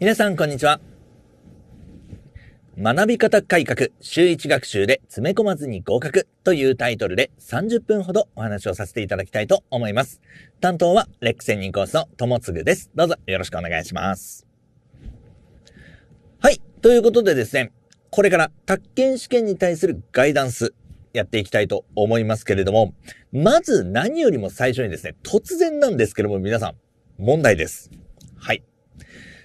皆さん、こんにちは。学び方改革、週1学習で詰め込まずに合格というタイトルで30分ほどお話をさせていただきたいと思います。担当はレック専任コースのともつぐです。どうぞよろしくお願いします。はい。ということでですね、これから宅建試験に対するガイダンスやっていきたいと思いますけれども、まず何よりも最初にですね、突然なんですけども皆さん、問題です。はい。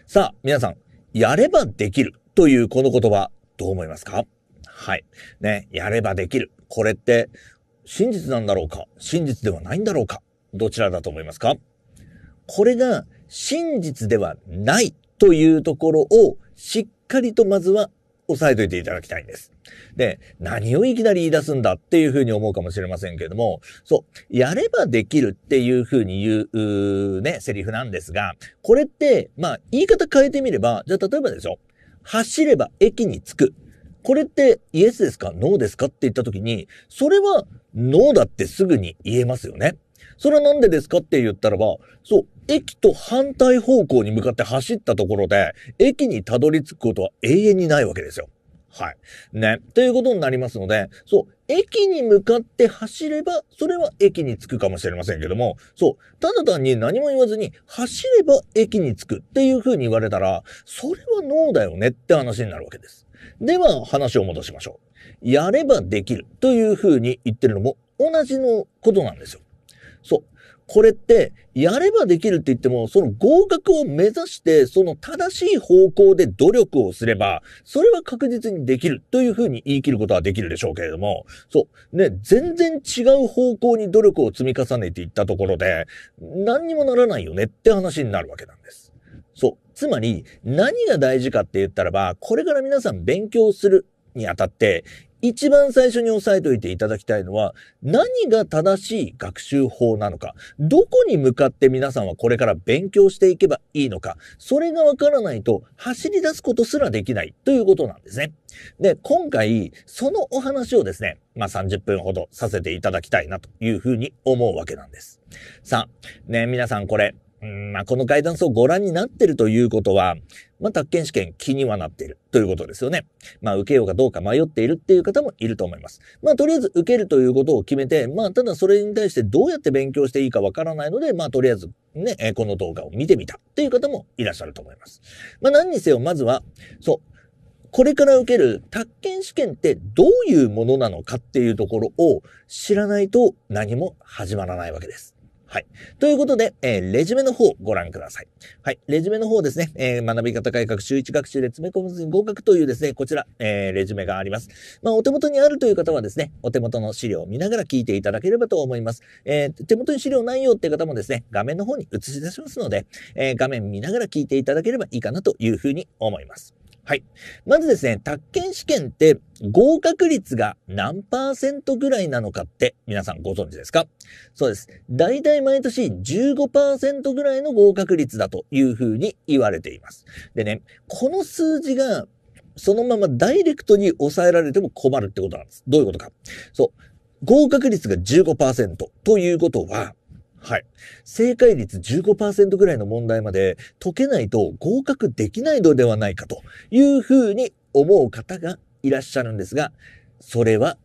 さあ、皆さん、やればできるというこの言葉、どう思いますかはい。ね、やればできる。これって、真実なんだろうか真実ではないんだろうかどちらだと思いますかこれが真実ではないというところをしっかりとまずは押さえといていただきたいんです。で、何をいきなり言い出すんだっていうふうに思うかもしれませんけれども、そう、やればできるっていうふうに言う、うね、セリフなんですが、これって、まあ、言い方変えてみれば、じゃあ例えばでしょ、走れば駅に着く。これってイエスですかノーですかって言った時に、それはノーだってすぐに言えますよね。それなんでですかって言ったらば、そう、駅と反対方向に向かって走ったところで、駅にたどり着くことは永遠にないわけですよ。はい。ね。ということになりますので、そう、駅に向かって走れば、それは駅に着くかもしれませんけども、そう、ただ単に何も言わずに、走れば駅に着くっていうふうに言われたら、それはノーだよねって話になるわけです。では、話を戻しましょう。やればできるというふうに言ってるのも同じのことなんですよ。そう。これって、やればできるって言っても、その合格を目指して、その正しい方向で努力をすれば、それは確実にできるというふうに言い切ることはできるでしょうけれども、そう。ね、全然違う方向に努力を積み重ねていったところで、何にもならないよねって話になるわけなんです。そう。つまり、何が大事かって言ったらば、これから皆さん勉強するにあたって、一番最初に押さえておいていただきたいのは、何が正しい学習法なのか、どこに向かって皆さんはこれから勉強していけばいいのか、それがわからないと走り出すことすらできないということなんですね。で、今回、そのお話をですね、まあ、30分ほどさせていただきたいなというふうに思うわけなんです。さあ、ね、皆さんこれ、うんまあ、このガイダンスをご覧になってるということは、まあ、宅建試験気にはなっているということですよね。まあ、受けようかどうか迷っているっていう方もいると思います。まあ、とりあえず受けるということを決めて、まあ、ただそれに対してどうやって勉強していいかわからないので、まあ、とりあえずね、この動画を見てみたっていう方もいらっしゃると思います。まあ、何にせよ、まずは、そう、これから受ける宅建試験ってどういうものなのかっていうところを知らないと何も始まらないわけです。はい。ということで、えー、レジュメの方をご覧ください。はい。レジュメの方ですね、えー、学び方改革週1学習で詰め込むに合格というですね、こちら、えー、レジュメがあります。まあ、お手元にあるという方はですね、お手元の資料を見ながら聞いていただければと思います。え手元に資料ないよって方もですね、画面の方に映し出しますので、え画面見ながら聞いていただければいいかなというふうに思います。はい。まずですね、宅建試験って合格率が何パーセントぐらいなのかって皆さんご存知ですかそうです。だいたい毎年15%ぐらいの合格率だというふうに言われています。でね、この数字がそのままダイレクトに抑えられても困るってことなんです。どういうことか。そう。合格率が15%ということは、はい。正解率15%ぐらいの問題まで解けないと合格できないのではないかというふうに思う方がいらっしゃるんですが、それは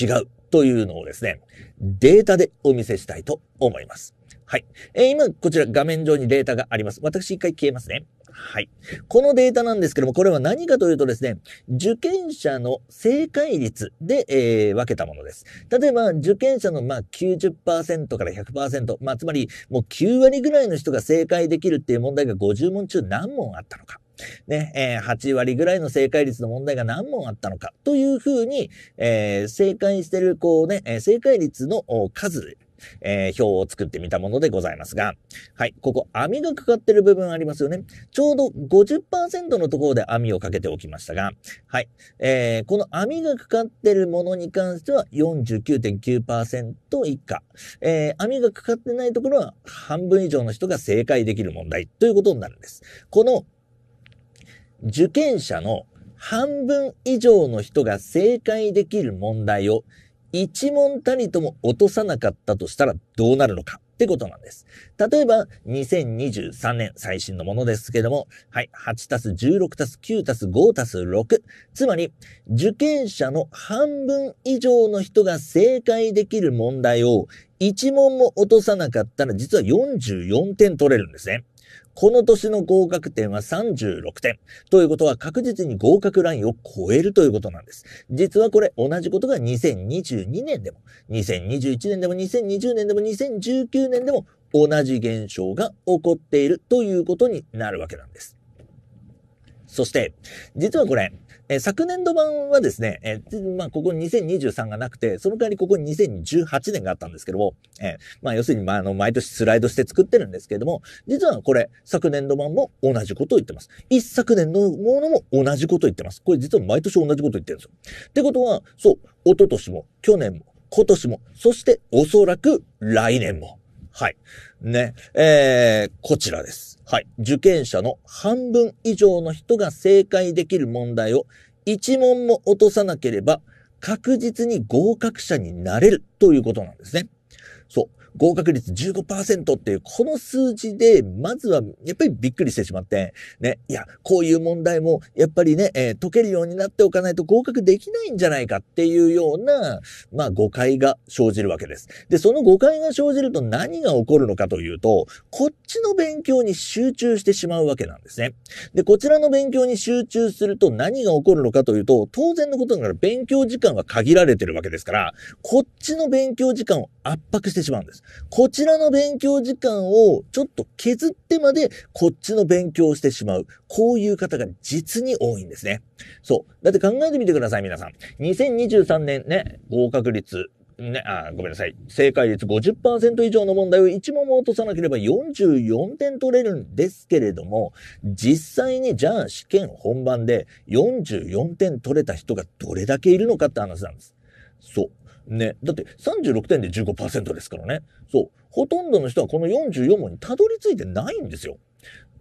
違うというのをですね、データでお見せしたいと思います。はい。えー、今、こちら画面上にデータがあります。私一回消えますね。はい。このデータなんですけども、これは何かというとですね、受験者の正解率で、えー、分けたものです。例えば、受験者のまあ90%から100%、まあつまりもう9割ぐらいの人が正解できるっていう問題が50問中何問あったのか。ね、えー、8割ぐらいの正解率の問題が何問あったのかというふうに、えー、正解してる、こうね、正解率の数えー、表を作ってみたものでございますが、はい、ここ網がかかってる部分ありますよね。ちょうど50%のところで網をかけておきましたが、はい、えー、この網がかかってるものに関しては49.9%以下、えー、網がかかってないところは半分以上の人が正解できる問題ということになるんです。この受験者の半分以上の人が正解できる問題を一問たりとも落とさなかったとしたらどうなるのかってことなんです。例えば、2023年最新のものですけども、はい、8たす16たす9たす5たす6。つまり、受験者の半分以上の人が正解できる問題を一問も落とさなかったら実は44点取れるんですね。この年の合格点は36点。ということは確実に合格ラインを超えるということなんです。実はこれ同じことが2022年でも、2021年でも、2020年でも、2019年でも同じ現象が起こっているということになるわけなんです。そして、実はこれ、え昨年度版はですね、えまあ、ここ2023がなくて、その代わりここに2018年があったんですけども、えまあ、要するに、まあ、あの、毎年スライドして作ってるんですけれども、実はこれ、昨年度版も同じことを言ってます。一昨年のものも同じことを言ってます。これ実は毎年同じこと言ってるんですよ。ってことは、そう、一昨年も、去年も、今年も、そしておそらく来年も。はい。ね。えー、こちらです。はい。受験者の半分以上の人が正解できる問題を一問も落とさなければ確実に合格者になれるということなんですね。そう。合格率15%っていう、この数字で、まずは、やっぱりびっくりしてしまって、ね、いや、こういう問題も、やっぱりね、えー、解けるようになっておかないと合格できないんじゃないかっていうような、まあ、誤解が生じるわけです。で、その誤解が生じると何が起こるのかというと、こっちの勉強に集中してしまうわけなんですね。で、こちらの勉強に集中すると何が起こるのかというと、当然のことながら勉強時間は限られてるわけですから、こっちの勉強時間を圧迫してしまうんです。。こちらの勉強時間をちょっと削ってまでこっちの勉強をしてしまう。こういう方が実に多いんですね。そう。だって考えてみてください、皆さん。2023年ね、合格率、ね、あ、ごめんなさい。正解率50%以上の問題を1問も落とさなければ44点取れるんですけれども、実際にじゃあ試験本番で44点取れた人がどれだけいるのかって話なんです。そう。ね。だって36点で15%ですからね。そう。ほとんどの人はこの44問にたどり着いてないんですよ。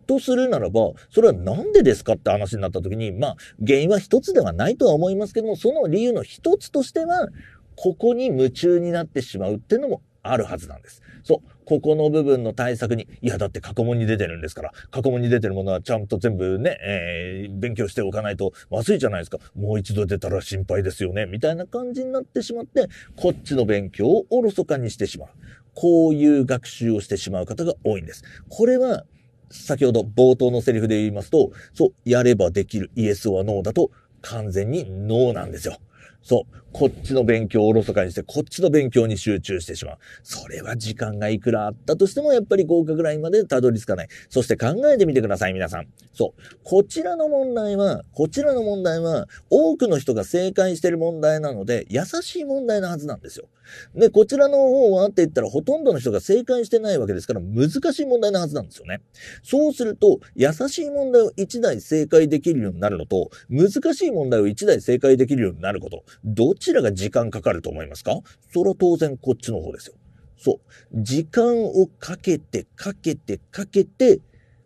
とするならば、それは何でですかって話になった時に、まあ、原因は一つではないとは思いますけども、その理由の一つとしては、ここに夢中になってしまうっていうのもあるはずなんです。そう。ここの部分の対策に、いや、だって過去問に出てるんですから、過去問に出てるものはちゃんと全部ね、えー、勉強しておかないとまずいじゃないですか。もう一度出たら心配ですよね。みたいな感じになってしまって、こっちの勉強をおろそかにしてしまう。こういう学習をしてしまう方が多いんです。これは、先ほど冒頭のセリフで言いますと、そう、やればできるイエスはノーだと完全にノーなんですよ。そう。こっちの勉強をおろそかにして、こっちの勉強に集中してしまう。それは時間がいくらあったとしても、やっぱり合格ラインまでたどり着かない。そして考えてみてください、皆さん。そう。こちらの問題は、こちらの問題は、多くの人が正解してる問題なので、優しい問題なはずなんですよ。で、こちらの方はって言ったら、ほとんどの人が正解してないわけですから、難しい問題なはずなんですよね。そうすると、優しい問題を1台正解できるようになるのと、難しい問題を1台正解できるようになること、どちらが時間かかると思いますかそれは当然こっちの方ですよ。そう。時間をかけて、かけて、かけて、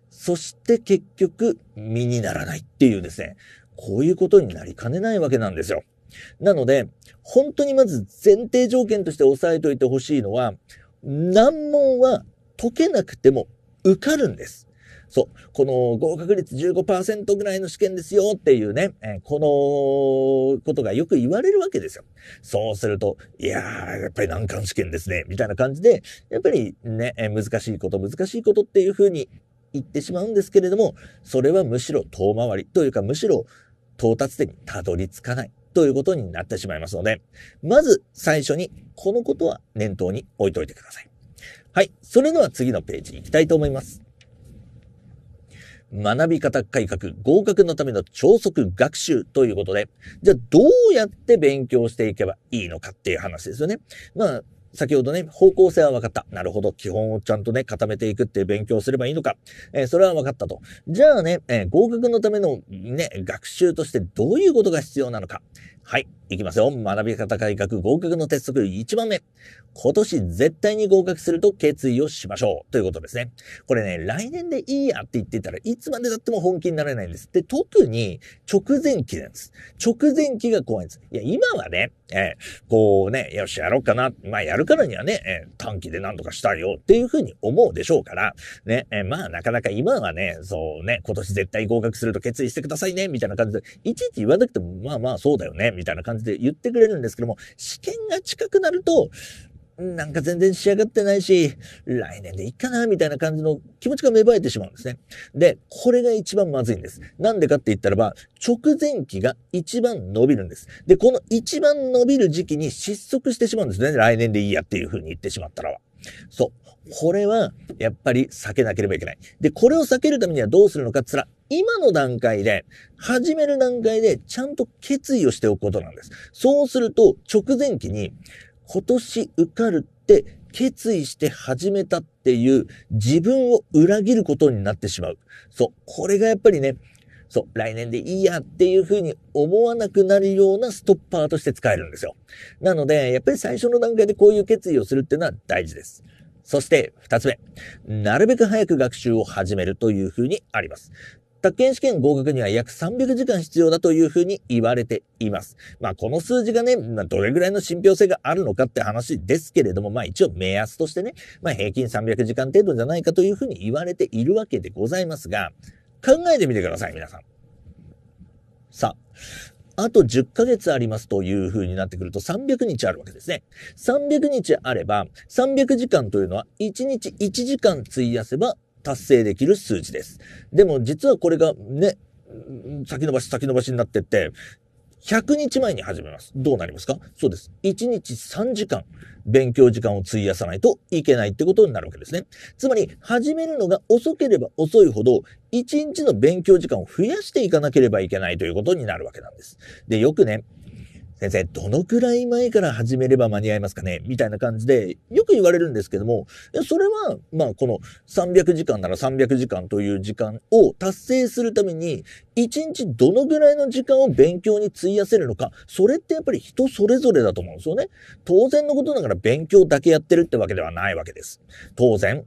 そして結局、身にならないっていうですね、こういうことになりかねないわけなんですよ。なので、本当にまず前提条件として押さえておいてほしいのは、難問は解けなくても受かるんです。そう、この合格率15%ぐらいの試験ですよっていうね、えこのことがよく言われるわけですよ。そうすると、いやー、やっぱり難関試験ですね、みたいな感じで、やっぱりね、え難しいこと、難しいことっていうふうに言ってしまうんですけれども、それはむしろ遠回りというか、むしろ到達点にたどり着かないということになってしまいますので、まず最初にこのことは念頭に置いといてください。はい。それでは次のページに行きたいと思います。学び方改革、合格のための超速学習ということで、じゃあどうやって勉強していけばいいのかっていう話ですよね。まあ、先ほどね、方向性は分かった。なるほど。基本をちゃんとね、固めていくっていう勉強をすればいいのか。えー、それは分かったと。じゃあね、えー、合格のためのね、学習としてどういうことが必要なのか。はい。いきますよ。学び方改革合格の鉄則1番目。今年絶対に合格すると決意をしましょう。ということですね。これね、来年でいいやって言ってたらいつまでだっても本気になれないんです。で、特に直前期なんです。直前期が怖いんです。いや、今はね、えー、こうね、よし、やろうかな。まあ、やるからにはね、えー、短期で何とかしたいよっていうふうに思うでしょうから、ね、えー、まあ、なかなか今はね、そうね、今年絶対合格すると決意してくださいね、みたいな感じで、いちいち言わなくても、まあまあ、そうだよね。みたいな感じで言ってくれるんですけども、試験が近くなると、なんか全然仕上がってないし、来年でいいかな、みたいな感じの気持ちが芽生えてしまうんですね。で、これが一番まずいんです。なんでかって言ったらば、直前期が一番伸びるんです。で、この一番伸びる時期に失速してしまうんですね。来年でいいやっていう風に言ってしまったらは。そう。これは、やっぱり避けなければいけない。で、これを避けるためにはどうするのかつら、今の段階で、始める段階でちゃんと決意をしておくことなんです。そうすると、直前期に、今年受かるって決意して始めたっていう自分を裏切ることになってしまう。そう。これがやっぱりね、そう、来年でいいやっていうふうに思わなくなるようなストッパーとして使えるんですよ。なので、やっぱり最初の段階でこういう決意をするっていうのは大事です。そして、二つ目。なるべく早く学習を始めるというふうにあります。宅建試験合格には約300時間必要だというふうに言われています。まあ、この数字がね、まあ、どれぐらいの信憑性があるのかって話ですけれども、まあ、一応目安としてね、まあ、平均300時間程度じゃないかというふうに言われているわけでございますが、考えてみてください、皆さん。さあ、あと10ヶ月ありますという風になってくると300日あるわけですね。300日あれば、300時間というのは1日1時間費やせば達成できる数字です。でも実はこれがね、先延ばし先延ばしになってって、100日前に始めます。どうなりますかそうです。1日3時間、勉強時間を費やさないといけないってことになるわけですね。つまり、始めるのが遅ければ遅いほど、1日の勉強時間を増やしていかなければいけないということになるわけなんです。で、よくね、先生、どのくらい前から始めれば間に合いますかねみたいな感じで、よく言われるんですけども、それは、まあ、この300時間なら300時間という時間を達成するために、1日どのぐらいの時間を勉強に費やせるのか、それってやっぱり人それぞれだと思うんですよね。当然のことながら勉強だけやってるってわけではないわけです。当然、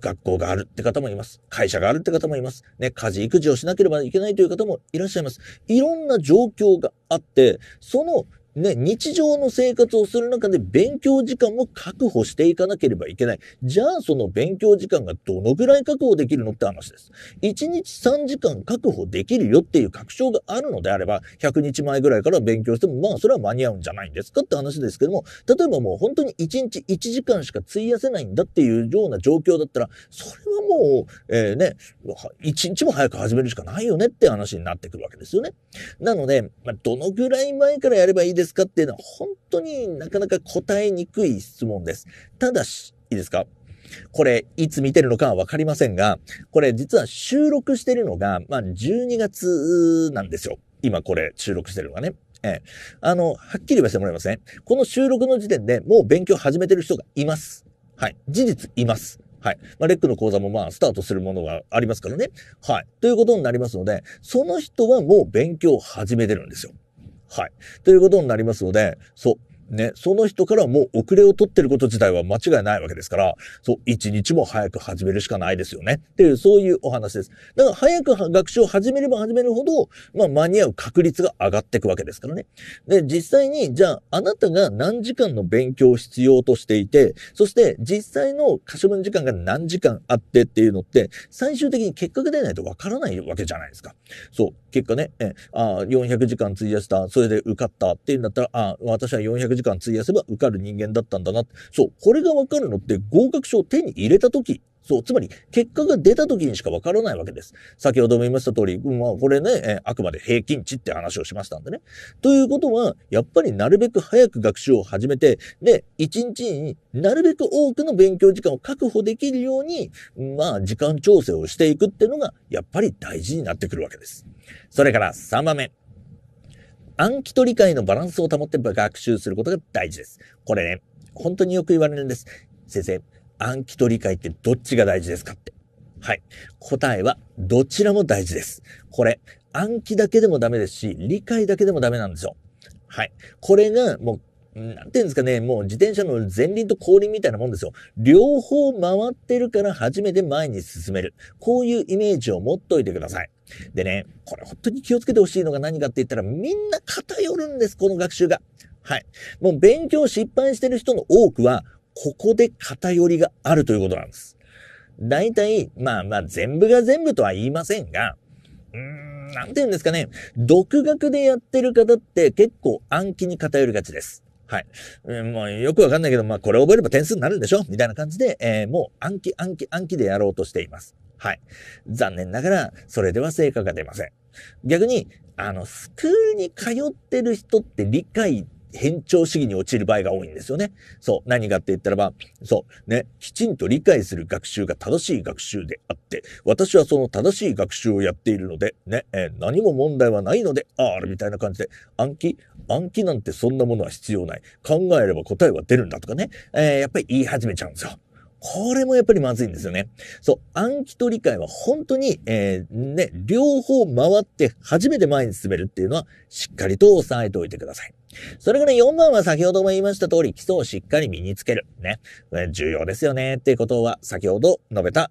学校があるって方もいます。会社があるって方もいます。ね、家事、育児をしなければいけないという方もいらっしゃいます。いろんな状況があって、そのね、日常の生活をする中で勉強時間も確保していかなければいけない。じゃあその勉強時間がどのぐらい確保できるのって話です。1日3時間確保できるよっていう確証があるのであれば、100日前ぐらいから勉強しても、まあそれは間に合うんじゃないんですかって話ですけども、例えばもう本当に1日1時間しか費やせないんだっていうような状況だったら、それはもう、えー、ね、1日も早く始めるしかないよねって話になってくるわけですよね。なので、まあ、どのぐらい前からやればいいですですかっていうのは本当になかなか答えにくい質問です。ただし、いいですかこれ、いつ見てるのかはわかりませんが、これ実は収録してるのが、まあ、12月なんですよ。今これ収録してるのがね。ええ。あの、はっきり言わせてもらいませね。この収録の時点でもう勉強始めてる人がいます。はい。事実います。はい。まあ、レックの講座もまあ、スタートするものがありますからね。はい。ということになりますので、その人はもう勉強を始めてるんですよ。はい。ということになりますので、そう。ね、その人からもう遅れを取ってること自体は間違いないわけですから、そう、一日も早く始めるしかないですよね。っていう、そういうお話です。だから早く学習を始めれば始めるほど、まあ間に合う確率が上がっていくわけですからね。で、実際に、じゃあ、あなたが何時間の勉強を必要としていて、そして実際の可処分時間が何時間あってっていうのって、最終的に結果が出ないとわからないわけじゃないですか。そう、結果ね、え、あ400時間費やした、それで受かったっていうんだったら、あ、私は400時間費やせば受かる人間だったんだな。そう、これがわかるのって合格証を手に入れた時そう、つまり結果が出た時にしかわからないわけです。先ほども言いました通り、まあこれね、えあくまで平均値って話をしましたんでね。ということは、やっぱりなるべく早く学習を始めて、で、一日になるべく多くの勉強時間を確保できるように、まあ時間調整をしていくっていうのが、やっぱり大事になってくるわけです。それから3番目。暗記と理解のバランスを保って学習することが大事です。これね、本当によく言われるんです。先生、暗記と理解ってどっちが大事ですかって。はい。答えは、どちらも大事です。これ、暗記だけでもダメですし、理解だけでもダメなんですよ。はい。これがもうなんていうんですかね、もう自転車の前輪と後輪みたいなもんですよ。両方回ってるから初めて前に進める。こういうイメージを持っといてください。でね、これ本当に気をつけてほしいのが何かって言ったらみんな偏るんです、この学習が。はい。もう勉強失敗してる人の多くは、ここで偏りがあるということなんです。大体、まあまあ全部が全部とは言いませんが、うーん、なんて言うんですかね。独学でやってる方って結構暗記に偏りがちです。はい。えー、もうよくわかんないけど、まあこれ覚えれば点数になるんでしょみたいな感じで、えー、もう暗記暗記暗記でやろうとしています。はい。残念ながら、それでは成果が出ません。逆に、あの、スクールに通ってる人って理解偏重主義に陥る場合が多いんですよね。そう。何がって言ったらば、そう。ね。きちんと理解する学習が正しい学習であって、私はその正しい学習をやっているので、ね。えー、何も問題はないので、あるみたいな感じで、暗記暗記なんてそんなものは必要ない。考えれば答えは出るんだとかね。えー、やっぱり言い始めちゃうんですよ。これもやっぱりまずいんですよね。そう、暗記と理解は本当に、えー、ね、両方回って初めて前に進めるっていうのはしっかりと押さえておいてください。それから4番は先ほども言いました通り基礎をしっかり身につける。ね。重要ですよねっていうことは先ほど述べた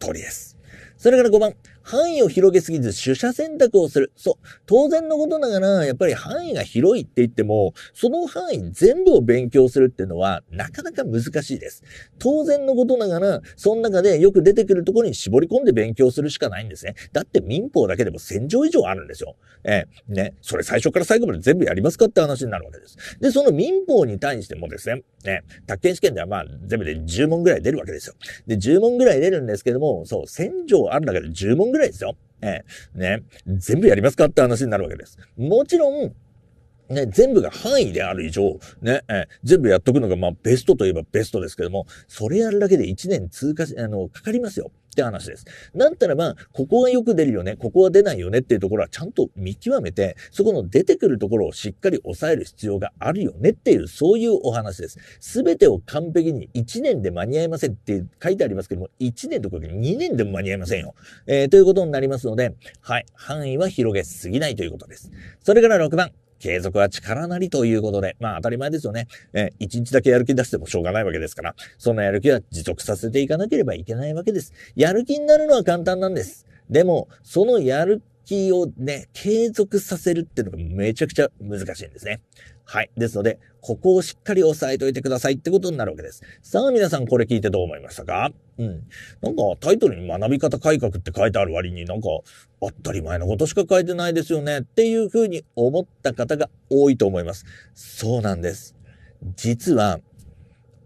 通りです。それから5番、範囲を広げすぎず取捨選択をする。そう。当然のことながら、やっぱり範囲が広いって言っても、その範囲全部を勉強するっていうのは、なかなか難しいです。当然のことながら、その中でよく出てくるところに絞り込んで勉強するしかないんですね。だって民法だけでも1000条以上あるんですよ。ええね。それ最初から最後まで全部やりますかって話になるわけです。で、その民法に対してもですね、ね、宅建試験ではまあ、全部で10問ぐらい出るわけですよ。で、10問ぐらい出るんですけども、そう、1000条あるだけで10問ぐらいですよ。ええ、ね、全部やりますかって話になるわけです。もちろん、ね、全部が範囲である以上、ね、え全部やっとくのが、まあ、ベストといえばベストですけども、それやるだけで1年通過し、あの、かかりますよ。って話です。なったらば、ここがよく出るよね、ここは出ないよねっていうところはちゃんと見極めて、そこの出てくるところをしっかり抑える必要があるよねっていう、そういうお話です。すべてを完璧に1年で間に合いませんって書いてありますけども、1年とか2年でも間に合いませんよ。えー、ということになりますので、はい、範囲は広げすぎないということです。それから6番。継続は力なりということで、まあ当たり前ですよね。え一日だけやる気出してもしょうがないわけですから、そのやる気は持続させていかなければいけないわけです。やる気になるのは簡単なんです。でも、そのやる気をね、継続させるっていうのがめちゃくちゃ難しいんですね。はい。ですので、ここをしっかり押さえといてくださいってことになるわけです。さあ皆さんこれ聞いてどう思いましたかうん。なんかタイトルに学び方改革って書いてある割になんか当たり前のことしか書いてないですよねっていうふうに思った方が多いと思います。そうなんです。実は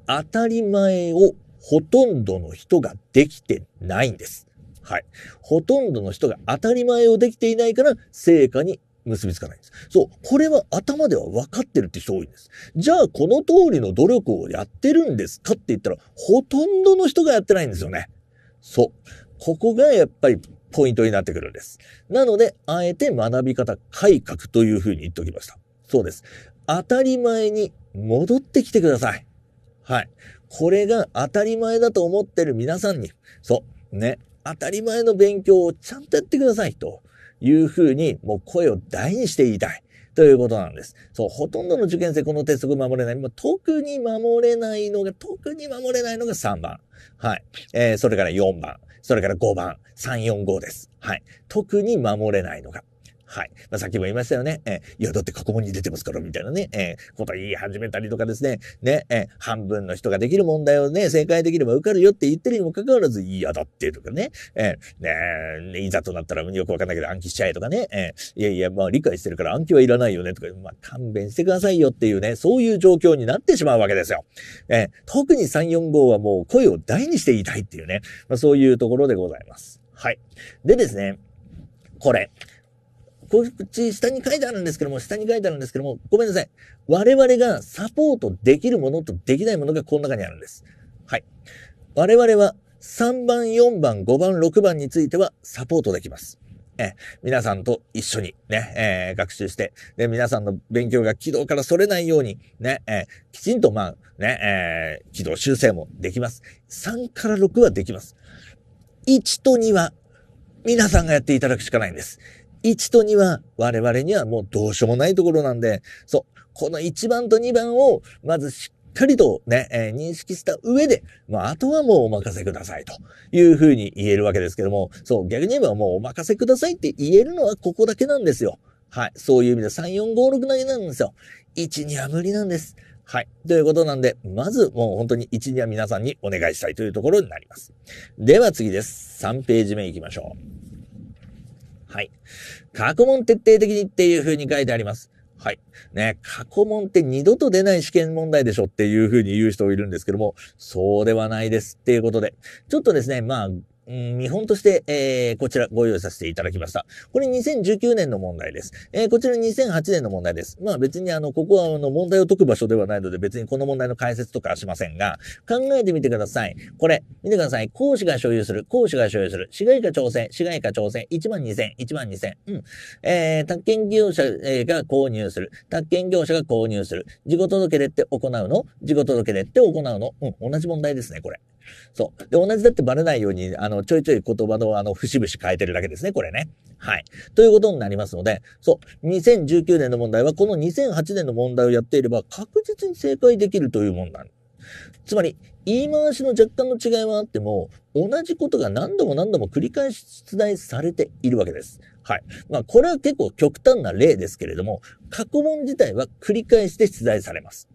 当たり前をほとんどの人ができてないんです。はい。ほとんどの人が当たり前をできていないから成果に結びつかないんです。そう。これは頭では分かってるって人多いんです。じゃあ、この通りの努力をやってるんですかって言ったら、ほとんどの人がやってないんですよね。そう。ここがやっぱりポイントになってくるんです。なので、あえて学び方改革というふうに言っておきました。そうです。当たり前に戻ってきてください。はい。これが当たり前だと思ってる皆さんに、そう、ね、当たり前の勉強をちゃんとやってくださいと。いうふうに、もう声を大にして言いたい。ということなんです。そう、ほとんどの受験生この鉄則守れない。まあ、特に守れないのが、特に守れないのが3番。はい。えー、それから4番。それから5番。3、4、5です。はい。特に守れないのが。はい。まあ、さっきも言いましたよね。えー、いや、だって過去問に出てますから、みたいなね、えー、こと言い始めたりとかですね。ね、えー、半分の人ができる問題をね、正解できれば受かるよって言ってるにもかかわらず、いや、だってとかね。えー、ねいざとなったらよくわかんないけど暗記しちゃえとかね。えー、いやいや、まあ、理解してるから暗記はいらないよね、とか、まあ、勘弁してくださいよっていうね、そういう状況になってしまうわけですよ。えー、特に345はもう声を大にして言いたいっていうね。まあ、そういうところでございます。はい。でですね、これ。告知下に書いてあるんですけども、下に書いてあるんですけども、ごめんなさい。我々がサポートできるものとできないものがこの中にあるんです。はい。我々は3番、4番、5番、6番についてはサポートできます。え、皆さんと一緒にね、えー、学習して、で、皆さんの勉強が軌道からそれないように、ね、えー、きちんと、まあ、ね、えー、軌道修正もできます。3から6はできます。1と2は、皆さんがやっていただくしかないんです。1と2は我々にはもうどうしようもないところなんで、そう、この1番と2番をまずしっかりとね、えー、認識した上で、まあ、あとはもうお任せくださいというふうに言えるわけですけども、そう、逆に言えばもうお任せくださいって言えるのはここだけなんですよ。はい。そういう意味で3、4、5、6投げなんですよ。1、2は無理なんです。はい。ということなんで、まずもう本当に1、2は皆さんにお願いしたいというところになります。では次です。3ページ目行きましょう。はい。過去問徹底的にっていう風に書いてあります。はい。ね、過去問って二度と出ない試験問題でしょっていう風に言う人いるんですけども、そうではないですっていうことで、ちょっとですね、まあ、見本として、えー、こちらご用意させていただきました。これ2019年の問題です。えー、こちら2008年の問題です。まあ別にあの、ここはあの、問題を解く場所ではないので別にこの問題の解説とかはしませんが、考えてみてください。これ、見てください。講師が所有する、講師が所有する、市街化調整、市街化調整、1万2000、1万2000、うん。えー、宅建業者が購入する、宅建業者が購入する、事後届出って行うの事後届出って行うのうん、同じ問題ですね、これ。そう。で、同じだってバレないように、あの、の、ちょいちょい言葉のあの、節々変えてるだけですね、これね。はい。ということになりますので、そう、2019年の問題は、この2008年の問題をやっていれば、確実に正解できるというもんなんです。つまり、言い回しの若干の違いはあっても、同じことが何度も何度も繰り返し出題されているわけです。はい。まあ、これは結構極端な例ですけれども、過去問自体は繰り返して出題されます。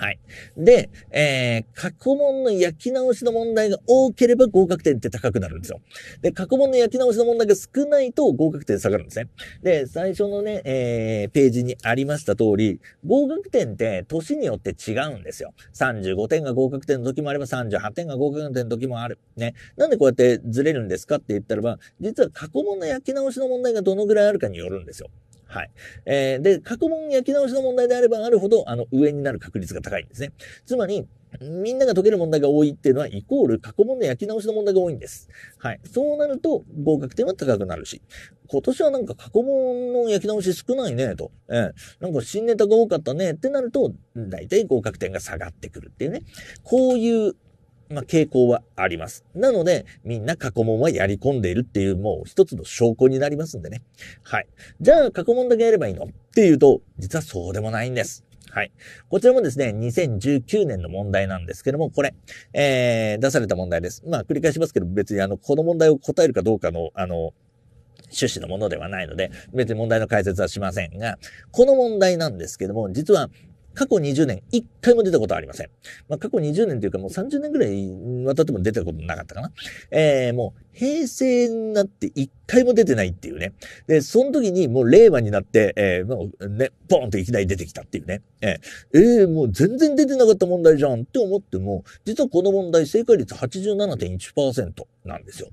はい。で、えー、過去問の焼き直しの問題が多ければ合格点って高くなるんですよ。で、過去問の焼き直しの問題が少ないと合格点下がるんですね。で、最初のね、えー、ページにありました通り、合格点って年によって違うんですよ。35点が合格点の時もあれば38点が合格点の時もある。ね。なんでこうやってずれるんですかって言ったらば、実は過去問の焼き直しの問題がどのぐらいあるかによるんですよ。はい。えー、で、過去問焼き直しの問題であればあるほど、あの、上になる確率が高いんですね。つまり、みんなが解ける問題が多いっていうのは、イコール過去問の焼き直しの問題が多いんです。はい。そうなると、合格点は高くなるし、今年はなんか過去問の焼き直し少ないね、と。えー、なんか新ネタが多かったね、ってなると、大体合格点が下がってくるっていうね。こういうまあ、傾向はあります。なので、みんな過去問はやり込んでいるっていう、もう一つの証拠になりますんでね。はい。じゃあ、過去問だけやればいいのっていうと、実はそうでもないんです。はい。こちらもですね、2019年の問題なんですけども、これ、えー、出された問題です。まあ、繰り返しますけど、別にあの、この問題を答えるかどうかの、あの、趣旨のものではないので、別に問題の解説はしませんが、この問題なんですけども、実は過去20年、一回も出たことはありません。まあ、過去20年というかもう30年ぐらい渡っても出たことなかったかな。えー、もう平成になって一回も出てないっていうね。で、その時にもう令和になって、えー、もうね、ポンといきなり出てきたっていうね。えー、えー、もう全然出てなかった問題じゃんって思っても、実はこの問題正解率87.1%なんですよ。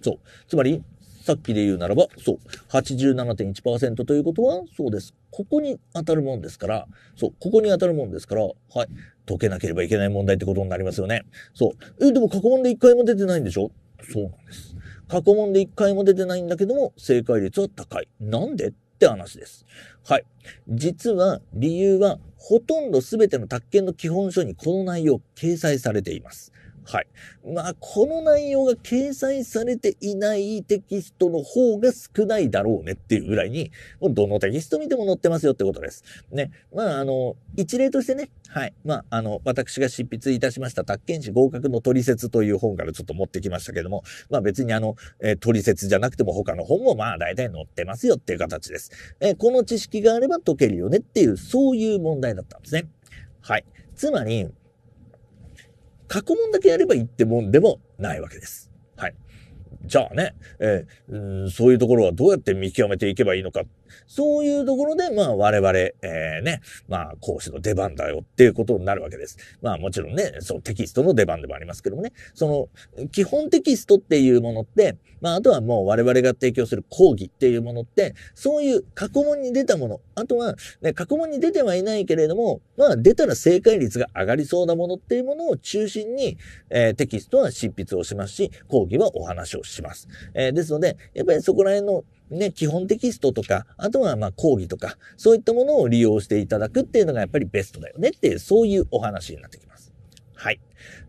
そう。つまり、さっきで言うならば、そう、87.1%ということは、そうです。ここに当たるもんですから、そう、ここに当たるもんですから、はい、解けなければいけない問題ってことになりますよね。そう。え、でも過去問で一回も出てないんでしょそうなんです。過去問で一回も出てないんだけども、正解率は高い。なんでって話です。はい。実は、理由は、ほとんど全ての宅建の基本書にこの内容掲載されています。はい。まあ、この内容が掲載されていないテキストの方が少ないだろうねっていうぐらいに、もうどのテキスト見ても載ってますよってことです。ね。まあ、あの、一例としてね、はい。まあ、あの、私が執筆いたしました、宅建士合格の取説という本からちょっと持ってきましたけども、まあ別にあの、えー、取説じゃなくても他の本もまあ大体載ってますよっていう形です。えー、この知識があれば解けるよねっていう、そういう問題だったんですね。はい。つまり、過去問だけやればいいってもんでもないわけです。はい。じゃあね、えー、そういうところはどうやって見極めていけばいいのかそういうところで、まあ我々、えー、ね、まあ講師の出番だよっていうことになるわけです。まあもちろんね、そのテキストの出番でもありますけどもね、その基本テキストっていうものって、まああとはもう我々が提供する講義っていうものって、そういう過去問に出たもの、あとはね、過去問に出てはいないけれども、まあ出たら正解率が上がりそうなものっていうものを中心に、えー、テキストは執筆をしますし、講義はお話をします。えー、ですので、やっぱりそこら辺のね、基本テキストとか、あとはまあ講義とか、そういったものを利用していただくっていうのがやっぱりベストだよねっていう、そういうお話になってきます。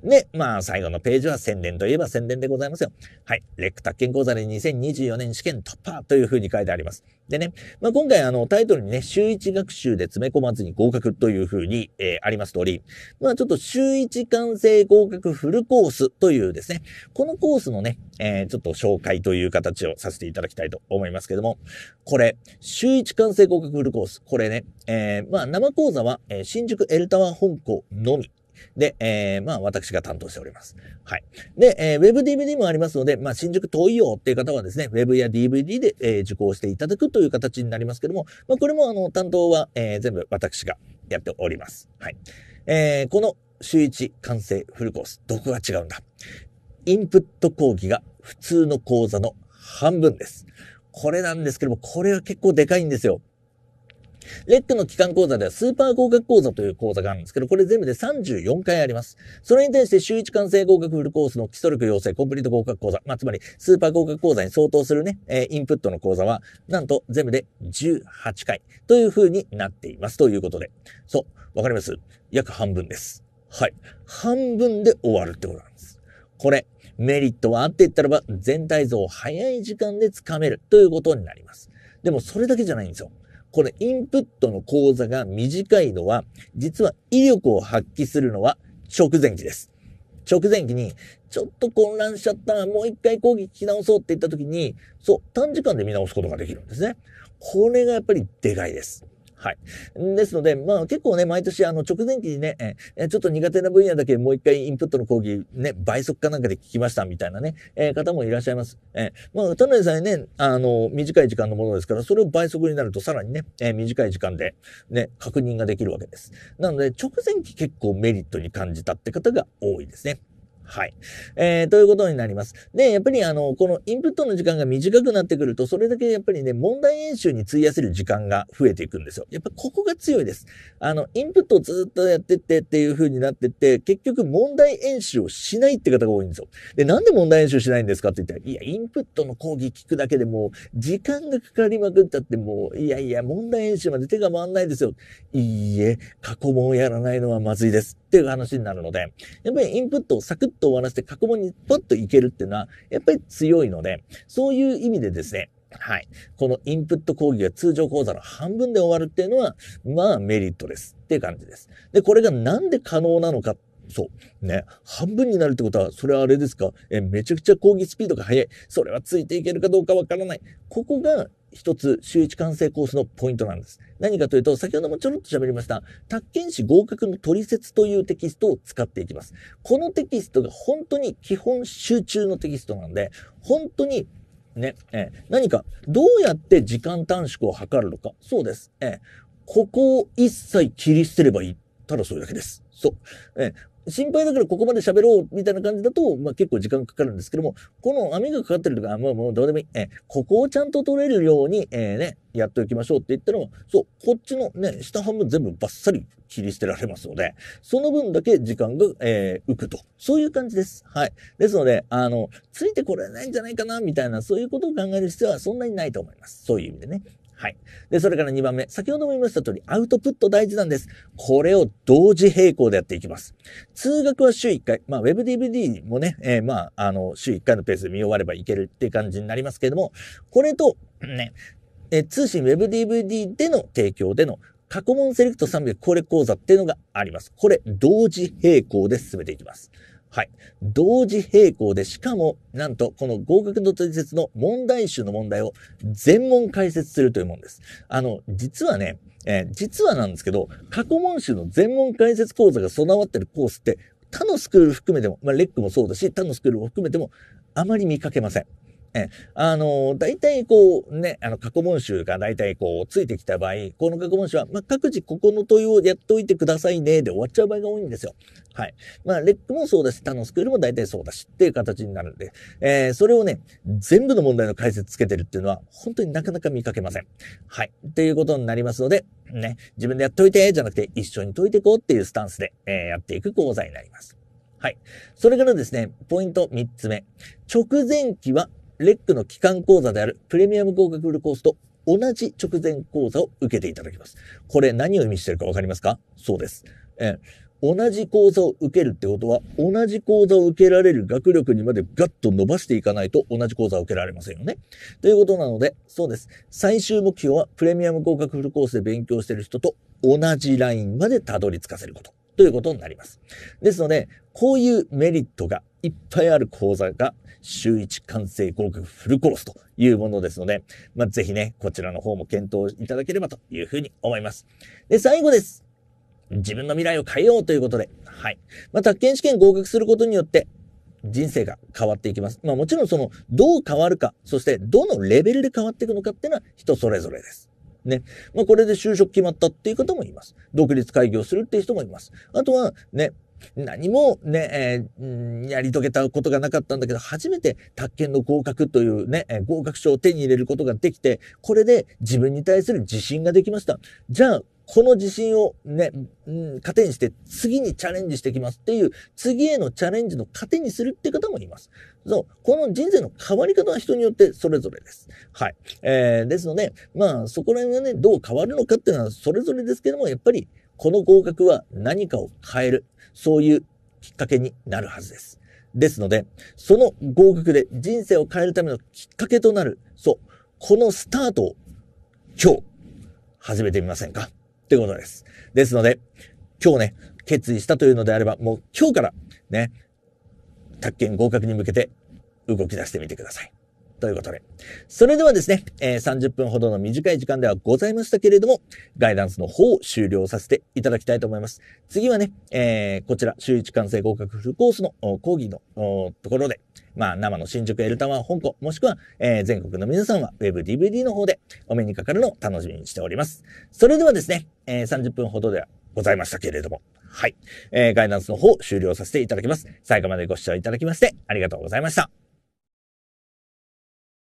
で、まあ、最後のページは宣伝といえば宣伝でございますよ。はい。レック宅建講座で2024年試験突破というふうに書いてあります。でね、まあ、今回あの、タイトルにね、週1学習で詰め込まずに合格というふうに、えー、あります通り、まあ、ちょっと週1完成合格フルコースというですね、このコースのね、えー、ちょっと紹介という形をさせていただきたいと思いますけども、これ、週1完成合格フルコース、これね、えー、まあ、生講座は、え新宿エルタワー本校のみで、えー、まあ私が担当しております。はい。で、えー、WebDVD もありますので、まあ新宿遠いよっていう方はですね、Web や DVD で、えー、受講していただくという形になりますけども、まあこれもあの担当は、えー、全部私がやっております。はい。えー、この週1完成フルコース、どこが違うんだインプット講義が普通の講座の半分です。これなんですけども、これは結構でかいんですよ。レックの期間講座ではスーパー合格講座という講座があるんですけど、これ全部で34回あります。それに対して週1完成合格フルコースの基礎力養成コンプリート合格講座、まあ、つまりスーパー合格講座に相当するね、えー、インプットの講座は、なんと全部で18回という風になっています。ということで。そう、わかります約半分です。はい。半分で終わるってことなんです。これ、メリットはあって言ったらば、全体像を早い時間でつかめるということになります。でもそれだけじゃないんですよ。このインプットの講座が短いのは、実は威力を発揮するのは直前期です。直前期に、ちょっと混乱しちゃった、もう一回講義聞き直そうって言った時に、そう、短時間で見直すことができるんですね。これがやっぱりでかいです。はい。ですので、まあ結構ね、毎年あの直前期にね、えちょっと苦手な分野だけもう一回インプットの講義ね、倍速かなんかで聞きましたみたいなね、えー、方もいらっしゃいます。えー、まあ、田辺さんね、あの、短い時間のものですから、それを倍速になるとさらにね、えー、短い時間でね、確認ができるわけです。なので、直前期結構メリットに感じたって方が多いですね。はい。えー、ということになります。で、やっぱりあの、このインプットの時間が短くなってくると、それだけやっぱりね、問題演習に費やせる時間が増えていくんですよ。やっぱここが強いです。あの、インプットをずっとやってってっていう風になってって、結局問題演習をしないって方が多いんですよ。で、なんで問題演習しないんですかって言ったら、いや、インプットの講義聞くだけでもう、時間がかかりまくったってもう、いやいや、問題演習まで手が回んないですよ。いいえ、過去問をやらないのはまずいです。っていう話になるので、やっぱりインプットをサクッッと終わらせて過去問にポッといけるっていうのは、やっぱり強いので、そういう意味でですね、はい。このインプット講義が通常講座の半分で終わるっていうのは、まあメリットです。っていう感じです。で、これがなんで可能なのか。そう。ね。半分になるってことは、それはあれですかえ、めちゃくちゃ講義スピードが速い。それはついていけるかどうかわからない。ここが一つ、週一完成コースのポイントなんです。何かというと、先ほどもちょろっと喋りました、宅建士合格の取説というテキストを使っていきます。このテキストが本当に基本集中のテキストなんで、本当にね、えー、何か、どうやって時間短縮を図るのか。そうです。えー、ここを一切切り捨てればいい。ただそれだけです。そう。え心配だからここまで喋ろうみたいな感じだと、まあ、結構時間かかるんですけども、この網がかかってるとか、もうもうどうでもいい、えここをちゃんと取れるように、えー、ね、やっておきましょうって言ったのも、そう、こっちのね、下半分全部バッサリ切り捨てられますので、その分だけ時間が、えー、浮くと。そういう感じです。はい。ですので、あの、ついてこれないんじゃないかな、みたいな、そういうことを考える必要はそんなにないと思います。そういう意味でね。はい。で、それから2番目。先ほども言いました通り、アウトプット大事なんです。これを同時並行でやっていきます。通学は週1回。まあ、WebDVD もね、えー、まあ、あの、週1回のペースで見終わればいけるっていう感じになりますけれども、これと、ね、えー、通信 WebDVD での提供での過去問セレクト300これ講座っていうのがあります。これ、同時並行で進めていきます。はい。同時並行で、しかも、なんと、この合格度取説の問題集の問題を全問解説するというものです。あの、実はね、えー、実はなんですけど、過去問集の全問解説講座が備わってるコースって、他のスクール含めても、まあ、レックもそうだし、他のスクールも含めても、あまり見かけません。え、あの、大体こうね、あの過去問集が大体こうついてきた場合、この過去問集は、まあ、各自ここの問いをやっといてくださいね、で終わっちゃう場合が多いんですよ。はい。まあ、レックもそうだし、他のスクールも大体そうだしっていう形になるんで、えー、それをね、全部の問題の解説つけてるっていうのは、本当になかなか見かけません。はい。っていうことになりますので、ね、自分でやっといて、じゃなくて一緒に解いていこうっていうスタンスで、えー、やっていく講座になります。はい。それからですね、ポイント3つ目。直前期はレックの期間講座であるプレミアム合格フルコースと同じ直前講座を受けていただきます。これ何を意味してるかわかりますかそうです。え同じ講座を受けるってことは、同じ講座を受けられる学力にまでガッと伸ばしていかないと同じ講座を受けられませんよね。ということなので、そうです。最終目標はプレミアム合格フルコースで勉強してる人と同じラインまでたどり着かせること。ということになります。ですので、こういうメリットがいっぱいある講座が週1完成合格フルコースというものですので、まあ、ぜひね、こちらの方も検討いただければというふうに思います。で、最後です。自分の未来を変えようということで、はい。まあ、宅建試験合格することによって、人生が変わっていきます。まあもちろんその、どう変わるか、そしてどのレベルで変わっていくのかっていうのは人それぞれです。ね。もうこれで就職決まったっていう方もいます。独立開業するっていう人もいます。あとは、ね、何もね、えー、やり遂げたことがなかったんだけど、初めて宅建の合格というね、合格証を手に入れることができて、これで自分に対する自信ができました。じゃあ、この自信をね、うん、糧にして次にチャレンジしていきますっていう、次へのチャレンジの糧にするって方もいます。そう、この人生の変わり方は人によってそれぞれです。はい。えー、ですので、まあ、そこら辺がね、どう変わるのかっていうのはそれぞれですけども、やっぱり、この合格は何かを変える、そういうきっかけになるはずです。ですので、その合格で人生を変えるためのきっかけとなる、そう、このスタートを今日、始めてみませんかってことです。ですので、今日ね、決意したというのであれば、もう今日からね、宅建合格に向けて動き出してみてください。ということで。それではですね、えー、30分ほどの短い時間ではございましたけれども、ガイダンスの方を終了させていただきたいと思います。次はね、えー、こちら、週1完成合格フルコースの講義のところで、まあ、生の新宿エルタワー香港、もしくは、えー、全国の皆さんは Web DVD の方でお目にかかるのを楽しみにしております。それではですね、えー、30分ほどではございましたけれども、はい。えー、ガイダンスの方終了させていただきます。最後までご視聴いただきましてありがとうございました。